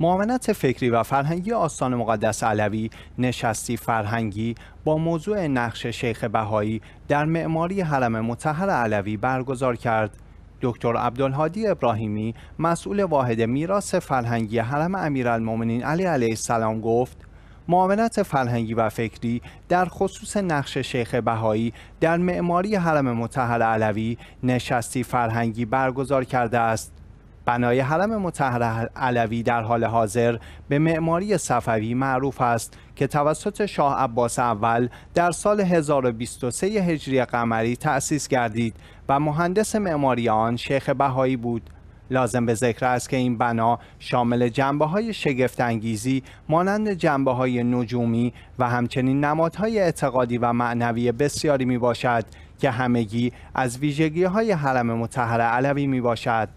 معاونت فکری و فرهنگی آستان مقدس علوی نشستی فرهنگی با موضوع نقش شیخ بهایی در معماری حرم متحر علوی برگزار کرد. دکتر عبدالهادی ابراهیمی مسئول واحد میراث فرهنگی حرم امیرالمؤمنین علی علیه السلام گفت معاونت فرهنگی و فکری در خصوص نقش شیخ بهایی در معماری حرم متحر علوی نشستی فرهنگی برگزار کرده است بنای حرم مطهر علوی در حال حاضر به معماری صفوی معروف است که توسط شاه عباس اول در سال 1023 هجری قمری تأسیس گردید و مهندس معماری آن شیخ بهایی بود. لازم به ذکر است که این بنا شامل جنبه های انگیزی مانند جنبه های نجومی و همچنین نمادهای اعتقادی و معنوی بسیاری می باشد که همگی از ویژگی های حرم متحر علوی می باشد.